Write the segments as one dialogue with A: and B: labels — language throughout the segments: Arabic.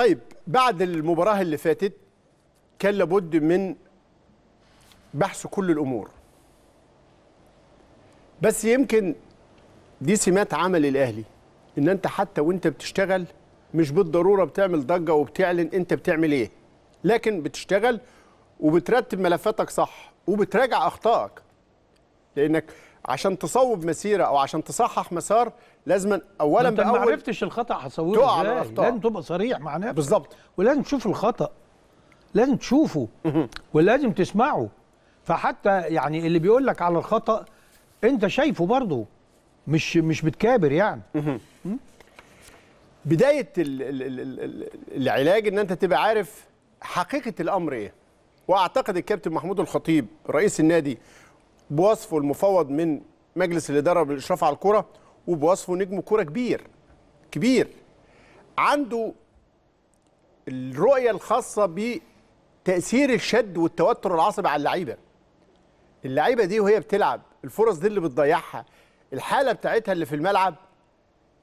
A: طيب بعد المباراه اللي فاتت كان لابد من بحث كل الامور بس يمكن دي سمات عمل الاهلي ان انت حتى وانت بتشتغل مش بالضروره بتعمل ضجه وبتعلن انت بتعمل ايه لكن بتشتغل وبترتب ملفاتك صح وبتراجع اخطائك لانك عشان تصوب مسيره او عشان
B: تصحح مسار لازم اولا انت باول ما عرفتش الخطا هتصوره تقع على الاخطاء لازم تبقى صريح مع نفسك بالظبط ولازم تشوف الخطا لازم تشوفه ولازم تسمعه فحتى يعني اللي بيقول لك على الخطا انت شايفه برضه مش مش بتكابر يعني بدايه
A: العلاج ان انت تبقى عارف حقيقه الامر ايه واعتقد الكابتن محمود الخطيب رئيس النادي بوصفه المفوض من مجلس الاداره بالاشراف على الكوره وبوصفه نجم كوره كبير كبير عنده الرؤيه الخاصه بتاثير الشد والتوتر العصبي على اللعيبه اللعيبه دي وهي بتلعب الفرص دي اللي بتضيعها الحاله بتاعتها اللي في الملعب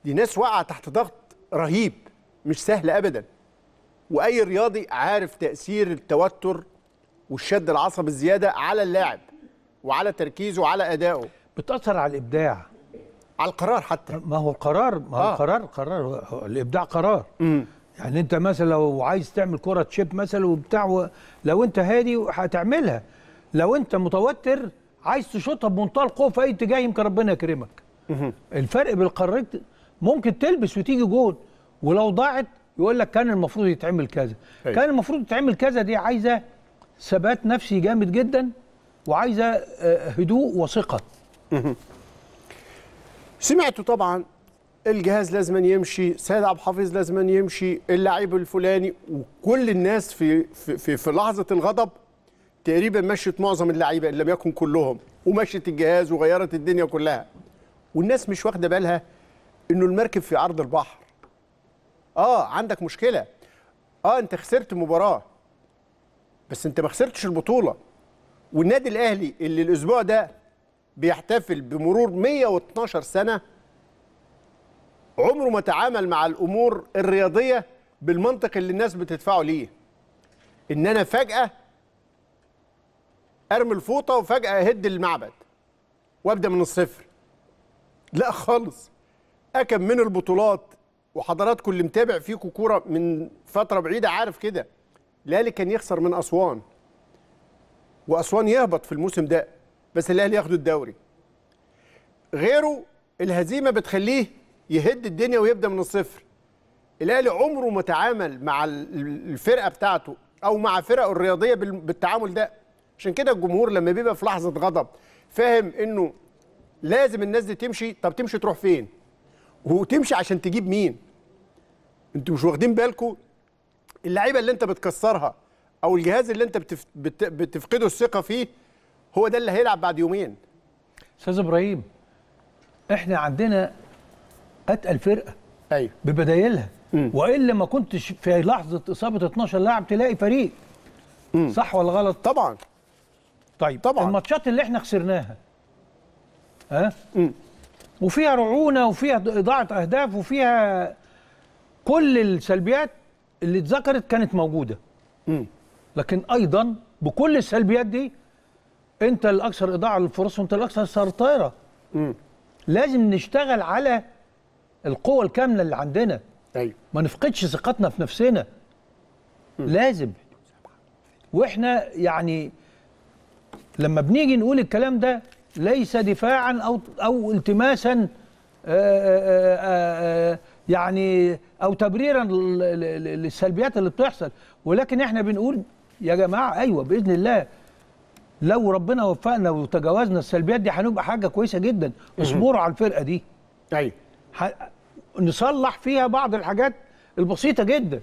A: دي ناس واقعه تحت ضغط رهيب مش سهل ابدا واي رياضي عارف تاثير التوتر والشد العصبي الزياده على اللاعب وعلى تركيزه وعلى ادائه بتاثر على الابداع
B: على القرار حتى ما هو القرار ما هو آه. القرار قرار الابداع قرار م. يعني انت مثلا لو عايز تعمل كره تشيب مثلا وبتاع لو انت هادي هتعملها لو انت متوتر عايز تشوطها بمنتهى القوه في اي اتجاه يمكن ربنا يكرمك الفرق بالقرارات ممكن تلبس وتيجي جول ولو ضاعت يقول لك كان المفروض يتعمل كذا هي. أيوه. كان المفروض يتعمل كذا دي عايزه ثبات نفسي جامد جدا وعايزه آه، هدوء وثقه
A: سمعتوا طبعا الجهاز لازم يمشي سيد عبد الحفيظ لازم يمشي اللعيب الفلاني وكل الناس في في في لحظه الغضب تقريبا مشت معظم اللعيبه ان لم يكن كلهم ومشت الجهاز وغيرت الدنيا كلها والناس مش واخده بالها انه المركب في عرض البحر اه عندك مشكله اه انت خسرت مباراه بس انت ما خسرتش البطوله والنادي الاهلي اللي الاسبوع ده بيحتفل بمرور 112 سنه عمره ما تعامل مع الامور الرياضيه بالمنطق اللي الناس بتدفعه ليه ان انا فجاه ارمي الفوطه وفجاه اهد المعبد وابدا من الصفر لا خالص اكم من البطولات وحضراتكم اللي متابع فيكم كوره من فتره بعيده عارف كده الاهلي كان يخسر من اسوان واسوان يهبط في الموسم ده بس الاهلي ياخد الدوري غيره الهزيمه بتخليه يهد الدنيا ويبدا من الصفر الاهلي عمره ما تعامل مع الفرقه بتاعته او مع فرقه الرياضيه بالتعامل ده عشان كده الجمهور لما بيبقى في لحظه غضب فاهم انه لازم الناس دي تمشي طب تمشي تروح فين وتمشي عشان تجيب مين انتوا مش واخدين بالكم اللعيبه اللي انت بتكسرها او الجهاز اللي انت بتف... بت... بتفقده الثقه
B: فيه هو ده اللي هيلعب بعد يومين استاذ ابراهيم احنا عندنا اتقل فرقه ايوه ببدايلها والا ما كنتش في لحظه اصابه 12 لاعب تلاقي فريق مم. صح ولا غلط طبعا طيب طبعا الماتشات اللي احنا خسرناها ها أه؟ وفيها رعونه وفيها اضاعه اهداف وفيها كل السلبيات اللي اتذكرت كانت موجوده مم. لكن ايضا بكل السلبيات دي انت الاكثر اضاعه للفرص وانت الاكثر سيطره لازم نشتغل على القوه الكامله اللي عندنا ايوه ما نفقدش ثقتنا في نفسنا م. لازم واحنا يعني لما بنيجي نقول الكلام ده ليس دفاعا او او التماسا آآ آه، آآ آه، آه، يعني او تبريرا للسلبيات اللي بتحصل ولكن احنا بنقول يا جماعه ايوه باذن الله لو ربنا وفقنا وتجاوزنا السلبيات دي هنبقى حاجه كويسه جدا اصبروا على الفرقه دي ايوه نصلح فيها بعض الحاجات البسيطه جدا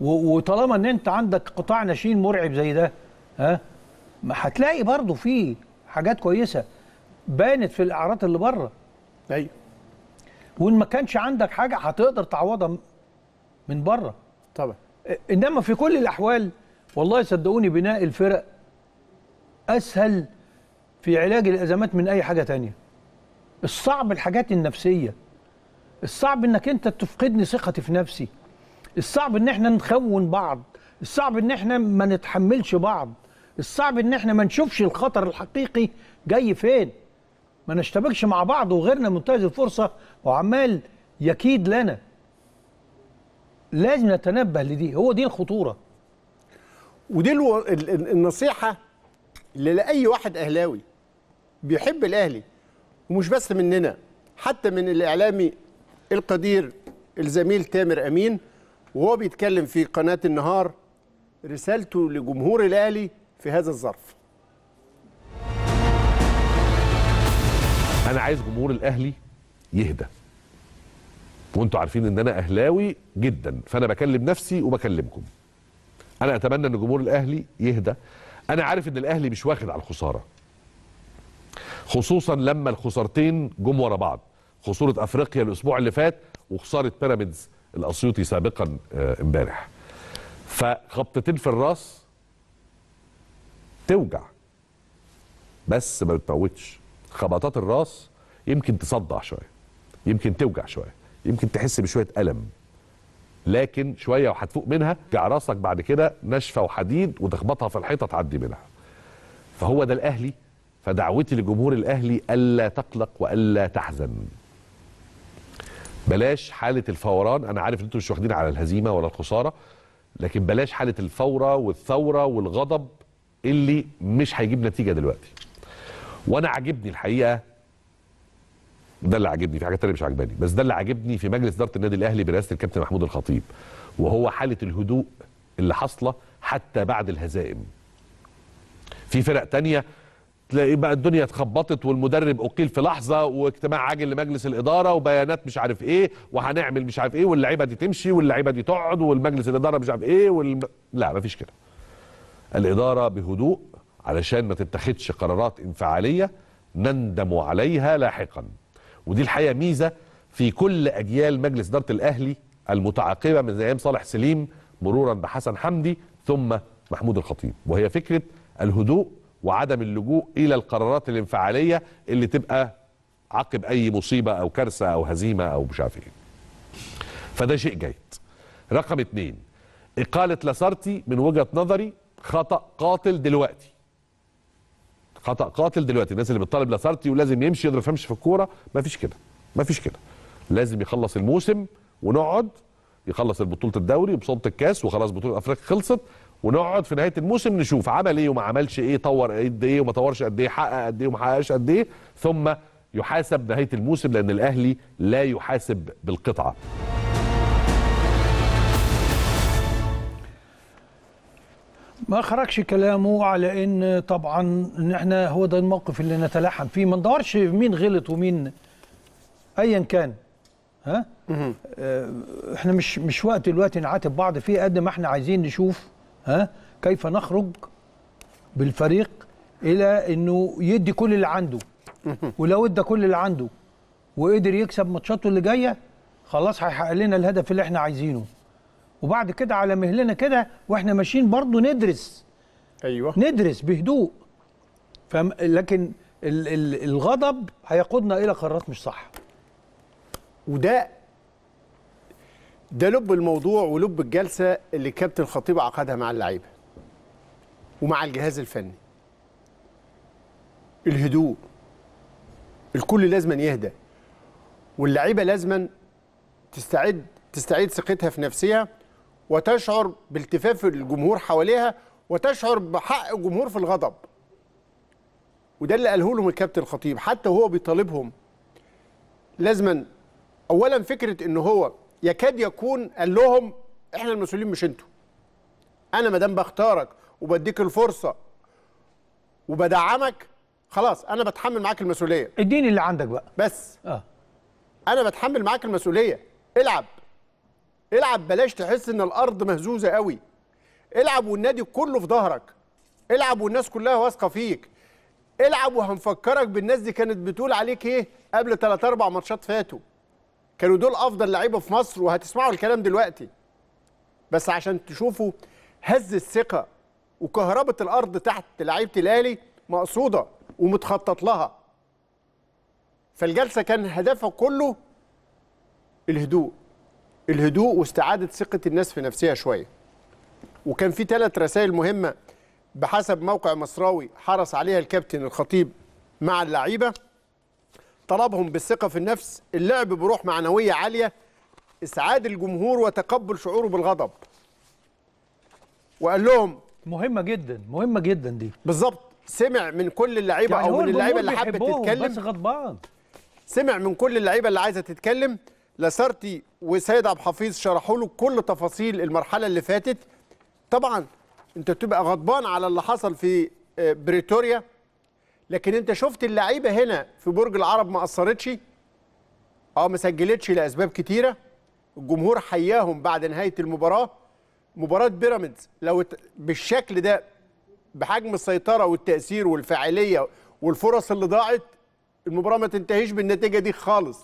B: وطالما ان انت عندك قطاع ناشئين مرعب زي ده ها ما هتلاقي برضه في حاجات كويسه بانت في الاعراض اللي بره ايوه وان ما كانش عندك حاجه هتقدر تعوضها من بره طبعا انما في كل الاحوال والله صدقوني بناء الفرق اسهل في علاج الازمات من اي حاجه تانية الصعب الحاجات النفسيه الصعب انك انت تفقدني ثقتي في نفسي الصعب ان احنا نخون بعض الصعب ان احنا ما نتحملش بعض الصعب ان احنا ما نشوفش الخطر الحقيقي جاي فين ما نشتبكش مع بعض وغيرنا منتهز الفرصه وعمال يكيد لنا لازم نتنبه لدي هو دي الخطوره ودي الو... النصيحه
A: لاي واحد اهلاوي بيحب الاهلي ومش بس مننا حتى من الاعلامي القدير الزميل تامر امين وهو بيتكلم في قناه النهار رسالته لجمهور الاهلي في هذا الظرف
C: انا عايز جمهور الاهلي يهدى وانتوا عارفين ان انا اهلاوي جدا فانا بكلم نفسي وبكلمكم انا اتمنى ان جمهور الاهلي يهدى انا عارف ان الاهلي مش واخد على الخساره خصوصا لما الخسارتين جم ورا بعض خساره افريقيا الاسبوع اللي فات وخساره بيراميدز الاسيوطي سابقا آه، امبارح فخبطتين في الراس توجع بس ما بتموتش خبطات الراس يمكن تصدع شويه يمكن توجع شويه يمكن تحس بشويه الم لكن شويه وهتفوق منها ترجع راسك بعد كده ناشفه وحديد وتخبطها في الحيطه تعدي منها فهو ده الاهلي فدعوتي لجمهور الاهلي الا تقلق والا تحزن بلاش حاله الفوران انا عارف ان انتم مش واخدين على الهزيمه ولا الخساره لكن بلاش حاله الفوره والثوره والغضب اللي مش هيجيب نتيجه دلوقتي وانا عاجبني الحقيقه ده اللي عاجبني في حاجات تانية مش عاجباني بس ده اللي عاجبني في مجلس اداره النادي الاهلي برئاسه الكابتن محمود الخطيب وهو حاله الهدوء اللي حاصله حتى بعد الهزائم في فرق تانية تلاقي بقى الدنيا اتخبطت والمدرب اقيل في لحظه واجتماع عاجل لمجلس الاداره وبيانات مش عارف ايه وهنعمل مش عارف ايه واللعيبه دي تمشي واللعيبه دي تقعد والمجلس الاداره مش عارف ايه والم... لا مفيش كده الاداره بهدوء علشان ما تتخذش قرارات انفعاليه نندم عليها لاحقا ودي الحقيقه ميزه في كل اجيال مجلس اداره الاهلي المتعاقبه من ايام صالح سليم مرورا بحسن حمدي ثم محمود الخطيب وهي فكره الهدوء وعدم اللجوء الى القرارات الانفعاليه اللي تبقى عقب اي مصيبه او كارثه او هزيمه او مش عارف ايه. فده شيء جيد. رقم اثنين اقاله لاسارتي من وجهه نظري خطا قاتل دلوقتي خطا قاتل دلوقتي الناس اللي بتطالب لاسارتي ولازم يمشي يضرب يفهمش في الكوره مفيش كده مفيش كده لازم يخلص الموسم ونقعد يخلص البطوله الدوري وبطوله الكاس وخلاص بطوله افريقيا خلصت ونقعد في نهايه الموسم نشوف عمل ايه وما عملش ايه طور قد ايه وما طورش قد ايه حقق قد ايه وما حققش قد ايه ثم يحاسب نهايه الموسم لان الاهلي لا يحاسب بالقطعه
B: ما خرجش كلامه على ان طبعا ان احنا هو ده الموقف اللي نتلحم فيه ما ندورش مين غلط ومين ايا كان ها اه احنا مش مش وقت دلوقتي نعاتب بعض فيه قد ما احنا عايزين نشوف ها كيف نخرج بالفريق الى انه يدي كل اللي عنده ولو ادى كل اللي عنده وقدر يكسب ماتشاته اللي جايه خلاص هيحقق لنا الهدف اللي احنا عايزينه وبعد كده على مهلنا كده واحنا ماشيين برضه ندرس ايوه ندرس بهدوء فم لكن ال ال الغضب هيقودنا الى قرارات مش صح وده ده لب الموضوع
A: ولب الجلسه اللي كابتن خطيب عقدها مع اللعيبه ومع الجهاز الفني الهدوء الكل لازما يهدى واللعيبه لازما تستعد تستعيد ثقتها في نفسها وتشعر بالتفاف الجمهور حواليها وتشعر بحق الجمهور في الغضب وده اللي قاله لهم الكابتن الخطيب حتى هو بيطالبهم لازما اولا فكره ان هو يكاد يكون قال لهم احنا المسؤولين مش انتوا انا ما دام بختارك وبديك الفرصه وبدعمك خلاص انا بتحمل معاك المسؤوليه اديني اللي عندك بقى بس اه انا بتحمل معاك المسؤوليه العب العب بلاش تحس ان الارض مهزوزه قوي العب والنادي كله في ظهرك العب والناس كلها واثقه فيك العب وهنفكرك بالناس دي كانت بتقول عليك ايه قبل 3 4 ماتشات فاتوا كانوا دول افضل لعيبه في مصر وهتسمعوا الكلام دلوقتي بس عشان تشوفوا هز الثقه وكهربه الارض تحت لعيبه الاهلي مقصوده ومتخطط لها فالجلسه كان هدفها كله الهدوء الهدوء واستعاده ثقه الناس في نفسها شويه وكان في ثلاث رسائل مهمه بحسب موقع مصراوي حرص عليها الكابتن الخطيب مع اللعيبه طلبهم بالثقه في النفس اللعب بروح معنويه عاليه اسعاد الجمهور وتقبل شعوره بالغضب
B: وقال لهم مهمه جدا مهمه جدا دي
A: بالظبط سمع من كل اللعيبه يعني او من اللعيبه اللي حابه تتكلم بس غضبان سمع من كل اللعيبه اللي عايزه تتكلم لاسارتي وسيد عبد الحفيظ شرحوا له كل تفاصيل المرحله اللي فاتت طبعا انت بتبقى غضبان على اللي حصل في آه، بريتوريا لكن انت شفت اللعيبه هنا في برج العرب ما قصرتش اه ما سجلتش لاسباب كتيره الجمهور حياهم بعد نهايه المباراه مباراه بيراميدز لو بالشكل ده بحجم السيطره والتاثير والفاعليه والفرص اللي ضاعت المباراه ما تنتهيش بالنتيجه دي خالص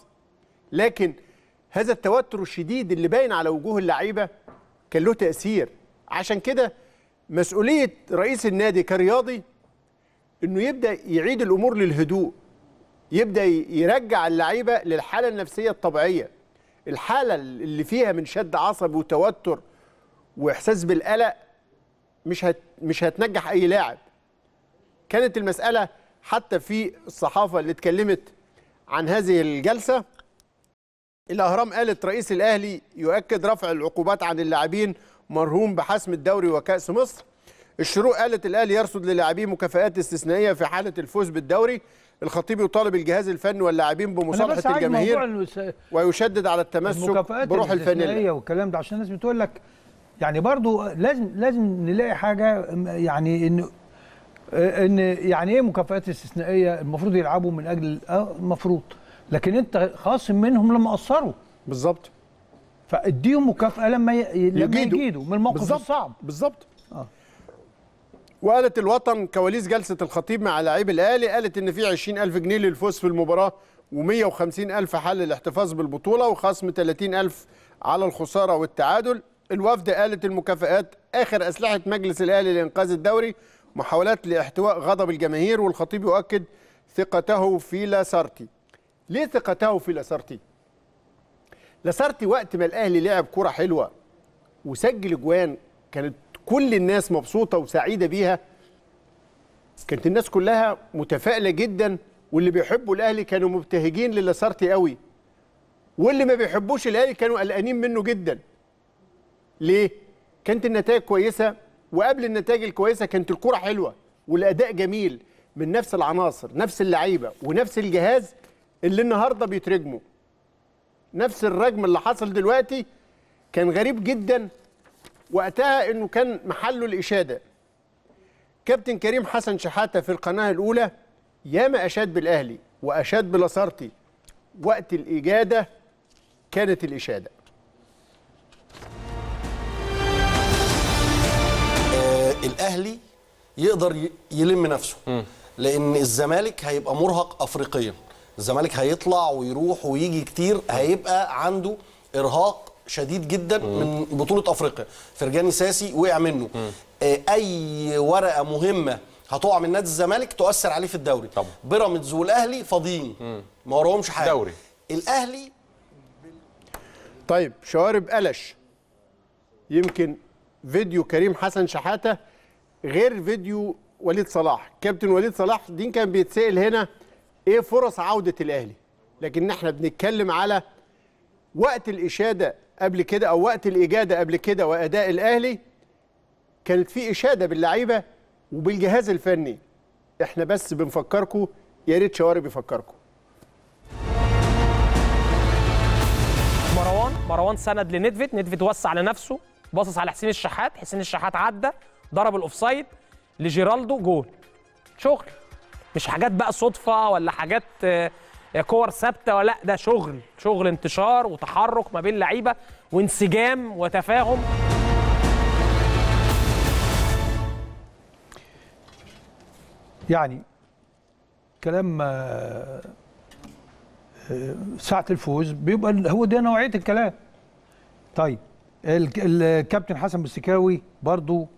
A: لكن هذا التوتر الشديد اللي باين على وجوه اللعيبه كان له تاثير عشان كده مسؤوليه رئيس النادي كرياضي انه يبدا يعيد الامور للهدوء يبدا يرجع اللعيبه للحاله النفسيه الطبيعيه الحاله اللي فيها من شد عصبي وتوتر واحساس بالقلق مش هت مش هتنجح اي لاعب كانت المساله حتى في الصحافه اللي اتكلمت عن هذه الجلسه الأهرام قالت رئيس الأهلي يؤكد رفع العقوبات عن اللاعبين مرهون بحسم الدوري وكأس مصر الشروق قالت الأهلي يرصد للاعبيه مكافآت استثنائية في حالة الفوز بالدوري الخطيب يطالب الجهاز الفني واللاعبين بمصالحة الجماهير ويشدد على التمسك بروح الاستثنائيه
B: والكلام ده عشان الناس بتقول لك يعني برضو لازم لازم نلاقي حاجة يعني إن ان يعني ايه مكافآت استثنائيه المفروض يلعبوا من اجل آه، المفروض لكن انت خاصم منهم لما قصروا بالظبط فاديهم مكافاه لما ي... لما يجيدوا من الموقف بالزبط. الصعب بالظبط آه. وقالت الوطن كواليس
A: جلسه الخطيب مع لعيب الاهلي قالت ان في 20000 جنيه للفوز في المباراه و150000 حل الاحتفاظ بالبطوله وخصم 30000 على الخساره والتعادل الوفد قالت المكافئات آخر أسلحة مجلس الأهلي لإنقاذ الدوري محاولات لاحتواء غضب الجماهير والخطيب يؤكد ثقته في لاسارتي ليه ثقته في لاسارتي؟ لاسارتي وقت ما الاهلي لعب كره حلوه وسجل اجوان كانت كل الناس مبسوطه وسعيده بيها كانت الناس كلها متفائله جدا واللي بيحبوا الاهلي كانوا مبتهجين للاسارتي قوي واللي ما بيحبوش الاهلي كانوا قلقانين منه جدا ليه كانت النتائج كويسه وقبل النتائج الكويسه كانت الكره حلوه والاداء جميل من نفس العناصر نفس اللعيبه ونفس الجهاز اللي النهارده بيترجموا نفس الرجم اللي حصل دلوقتي كان غريب جدا وقتها انه كان محله الاشاده كابتن كريم حسن شحاته في القناه الاولى ياما اشاد بالاهلي واشاد بلاسارتي وقت الاجاده كانت الاشاده
D: آه، الاهلي يقدر يلم نفسه لان الزمالك هيبقى مرهق افريقيا الزمالك هيطلع ويروح ويجي كتير هيبقى عنده ارهاق شديد جدا مم. من بطوله افريقيا فرجاني ساسي وقع منه مم. آه، اي ورقه مهمه هتقع من نادي الزمالك تؤثر عليه في الدوري بيراميدز والاهلي فاضيين ما وراهمش حاجه دوري الاهلي طيب شوارب قلش
A: يمكن فيديو كريم حسن شحاته غير فيديو وليد صلاح كابتن وليد صلاح دين كان بيتسال هنا ايه فرص عوده الاهلي لكن احنا بنتكلم على وقت الاشاده قبل كده او وقت الاجاده قبل كده واداء الاهلي كانت في اشاده باللعيبه وبالجهاز الفني احنا بس بنفكركم يا ريت شواري بيفكركم
E: مروان مروان سند لنيدفيد نيدفيد وسع لنفسه باصص على حسين الشحات حسين الشحات عدى ضرب الاوفسايد لجيرالدو جول شغل مش حاجات بقى صدفه ولا حاجات آه، كور ثابته ولا ده شغل شغل انتشار وتحرك ما بين لعيبه وانسجام وتفاهم
B: يعني كلام آه، آه، ساعة الفوز بيبقى هو ده نوعية الكلام طيب الكابتن حسن بستكاوي برضو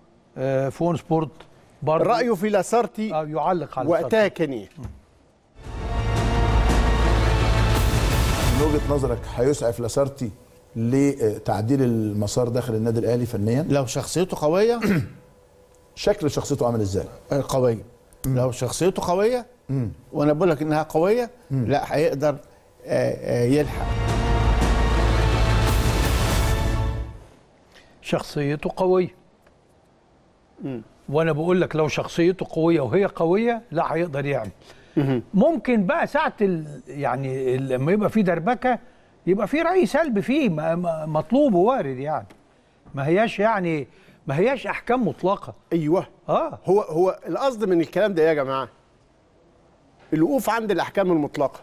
B: فون سبورت رأيه في لاسارتي آه يعلق على وقتها كان إيه؟
E: من وجهة نظرك هيسعف لاسارتي لتعديل المسار داخل النادي الأهلي فنيا؟ لو شخصيته قوية شكل شخصيته عامل إزاي؟ آه، قوية
A: لو شخصيته قوية وأنا بقول لك إنها قوية لا هيقدر
B: آه، آه، يلحق شخصيته قوية وانا بقول لك لو شخصيته قويه وهي قويه لا هيقدر يعمل ممكن بقى ساعه يعني لما يبقى في دربكه يبقى في راي سلبي فيه مطلوب ووارد يعني ما هياش يعني ما هياش احكام مطلقه ايوه اه هو هو القصد من
A: الكلام ده يا جماعه الوقوف عند الاحكام المطلقه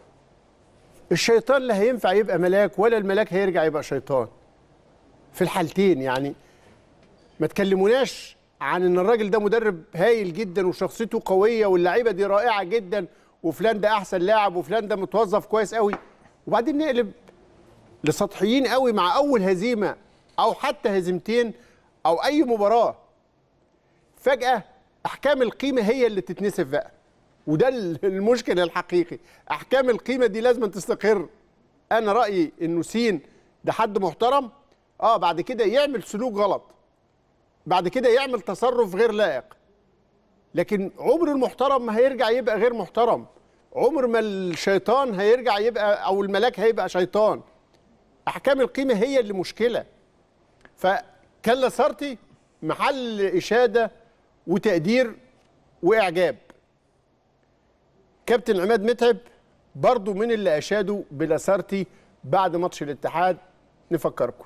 A: الشيطان لا هينفع يبقى ملاك ولا الملاك هيرجع يبقى شيطان في الحالتين يعني ما تكلموناش عن ان الراجل ده مدرب هايل جدا وشخصيته قويه واللعيبه دي رائعه جدا وفلان ده احسن لاعب وفلان ده متوظف كويس قوي وبعدين نقلب لسطحيين قوي مع اول هزيمه او حتى هزيمتين او اي مباراه فجاه احكام القيمه هي اللي تتنسف بقى وده المشكل الحقيقي احكام القيمه دي لازم تستقر انا رايي انه سين ده حد محترم اه بعد كده يعمل سلوك غلط بعد كده يعمل تصرف غير لائق لكن عمر المحترم ما هيرجع يبقى غير محترم عمر ما الشيطان هيرجع يبقى او الملاك هيبقى شيطان احكام القيمه هي اللي مشكله فكلا صارتي محل اشاده وتقدير واعجاب كابتن عماد متعب برضو من اللي اشادوا بلاسارتي بعد ماتش الاتحاد نفكركم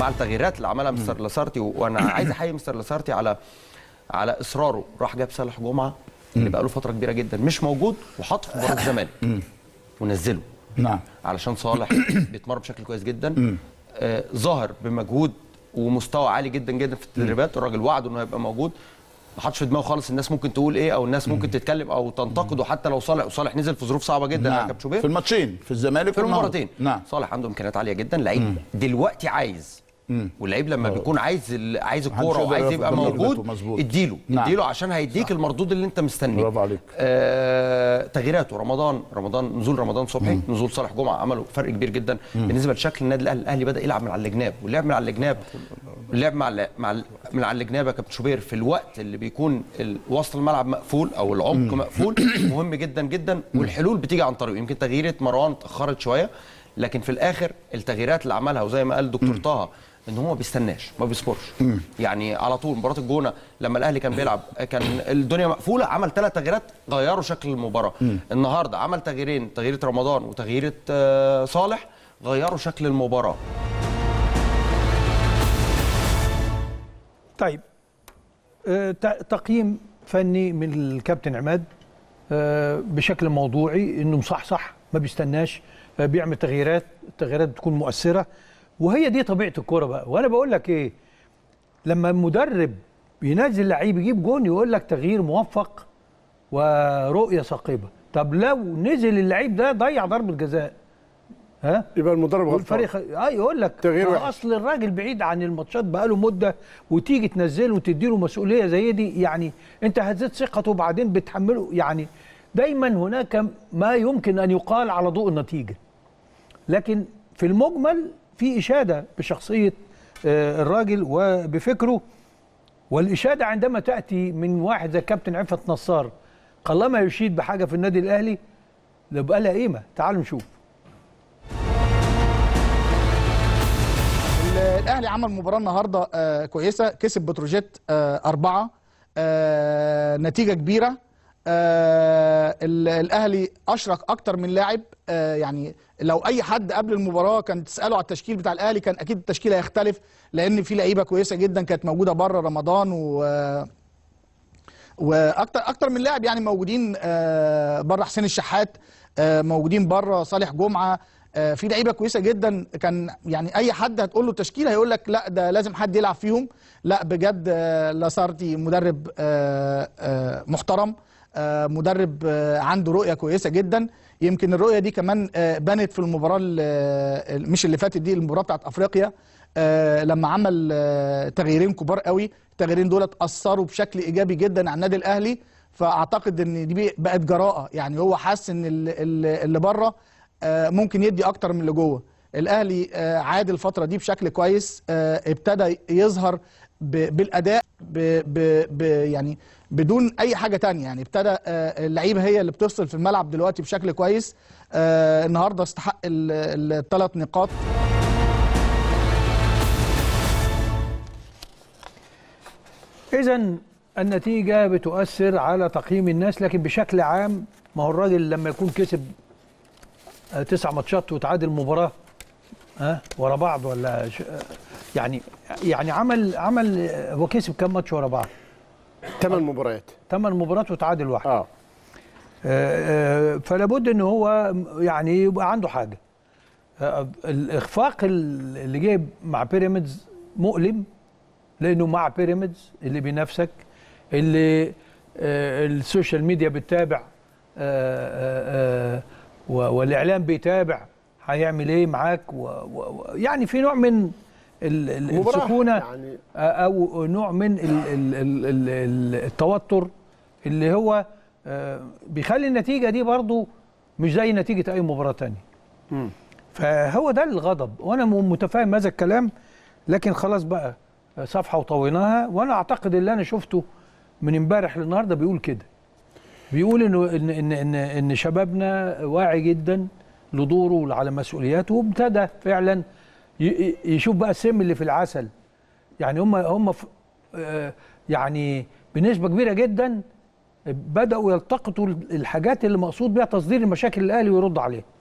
D: مع التغييرات اللي عملها مستر لاسارتي وانا عايز احيي مستر لاسارتي على على اصراره راح جاب صالح جمعه اللي بقى له فتره كبيره جدا مش موجود وحطه في مباراه الزمالك ونزله نعم علشان صالح بيتمر بشكل كويس جدا آه بمجهود ومستوى عالي جدا جدا في التدريبات الراجل وعده انه هيبقى موجود ما حطش في دماغه خالص الناس ممكن تقول ايه او الناس ممكن تتكلم او تنتقده حتى لو صالح وصالح نزل في ظروف صعبه جدا نعم. في الماتشين في الزمالك في المباراتين نعم. صالح عنده امكانيات عاليه جدا لعيب دلوقتي عايز واللعيب لما أوه. بيكون عايز ال... عايز الكوره وعايز يبقى موجود اديله نعم. اديله عشان هيديك صح. المردود اللي انت مستنيه برافو عليك آه... تغييراته رمضان رمضان نزول رمضان صبحي مم. نزول صالح جمعه عملوا فرق كبير جدا مم. بالنسبه لشكل النادي الاهلي الاهلي بدا يلعب من على الجناب واللعب من على الجناب اللعب مع مع من على الجناب يا كابتن شوبير في الوقت اللي بيكون ال... وسط الملعب مقفول او العمق مقفول مهم جدا جدا والحلول بتيجي عن طريقه يمكن تغييره مروان اتاخرت شويه لكن في الاخر التغييرات اللي عملها وزي ما قال دكتور طه ان هو ما بيستناش ما بيصبرش يعني على طول مباراه الجونه لما الاهلي كان بيلعب كان الدنيا مقفوله عمل ثلاث تغييرات غيروا شكل المباراه النهارده عمل تغييرين تغييره رمضان وتغييره آه، صالح غيروا شكل المباراه
B: طيب آه، تقييم فني من الكابتن عماد آه، بشكل موضوعي انه مصحصح ما بيستناش بيعمل تغييرات التغييرات بتكون مؤثره وهي دي طبيعه الكوره بقى وانا بقول لك ايه لما المدرب ينزل لعيب يجيب جون يقول لك تغيير موفق ورؤيه ثاقبه طب لو نزل اللعيب ده ضيع ضربه جزاء ها يبقى المدرب غلطان الفريق اه يقول لك تغيير اصل الراجل بعيد عن الماتشات بقاله مده وتيجي تنزله وتديله مسؤوليه زي دي يعني انت هزيت ثقته وبعدين بتحمله يعني دايما هناك ما يمكن ان يقال على ضوء النتيجه لكن في المجمل في إشادة بشخصية آه، الراجل وبفكره والإشادة عندما تأتي من واحد زي كابتن عفت نصار قلما يشيد بحاجة في النادي الأهلي يبقى لها قيمة تعالوا نشوف
E: الاهلي عمل مباراه النهارده آه كويسه كسب بتروجيت آه اربعه آه نتيجه كبيره آه الاهلي اشرك اكتر من لاعب آه يعني لو اي حد قبل المباراه كان تساله على التشكيل بتاع الاهلي كان اكيد التشكيل هيختلف لان في لعيبه كويسه جدا كانت موجوده بره رمضان و واكتر اكتر من لاعب يعني موجودين آه بره حسين الشحات آه، موجودين بره صالح جمعه آه، في لعيبه كويسه جدا كان يعني اي حد هتقول له التشكيل هيقول لك لا ده لازم حد يلعب فيهم لا بجد آه، لاسارتي مدرب محترم آه، مدرب آه، عنده رؤيه كويسه جدا يمكن الرؤيه دي كمان آه، بنت في المباراه مش اللي فاتت دي المباراه بتاعت افريقيا لما عمل تغييرين كبار قوي التغييرين دول اثروا بشكل ايجابي جدا على النادي الاهلي فاعتقد ان دي بقت جراءه يعني هو حاسس ان اللي بره ممكن يدي اكتر من اللي جوه الاهلي عاد الفتره دي بشكل كويس ابتدى يظهر بالاداء بـ بـ يعني بدون اي حاجه تانية يعني ابتدى آه، اللعيبه هي اللي بتفصل في الملعب دلوقتي بشكل كويس آه، النهارده استحق الثلاث نقاط
B: اذا النتيجه بتؤثر على تقييم الناس لكن بشكل عام ما هو الراجل لما يكون كسب آه، تسع ماتشات وتعادل مباراه ها ورا بعض ولا يعني يعني عمل عمل هو كسب كام ماتش ورا بعض ثمان مباريات ثمان مباريات وتعادل واحد اه, آه, آه، فلا بد ان هو يعني يبقى عنده حاجه آه، الاخفاق اللي جاي مع بيراميدز مؤلم لانه مع بيراميدز اللي بينافسك اللي آه، السوشيال ميديا بتتابع والاعلام بيتابع هيعمل ايه معاك يعني في نوع من السكونه يعني او نوع من التوتر اللي هو آه، بيخلي النتيجه دي برضو مش زي نتيجه اي مباراه ثانيه فهو ده الغضب وانا متفاهم هذا الكلام لكن خلاص بقى آه، صفحه وطويناها وانا اعتقد اللي انا شفته من امبارح للنهارده بيقول كده بيقول انه ان ان ان, إن شبابنا واعي جدا لدوره وعلى مسؤولياته وابتدى فعلا يشوف بقى السم اللي في العسل يعني هم هم آه، يعني بنسبه كبيره جدا بداوا يلتقطوا الحاجات اللي مقصود بها تصدير المشاكل الاهلي ويرد عليها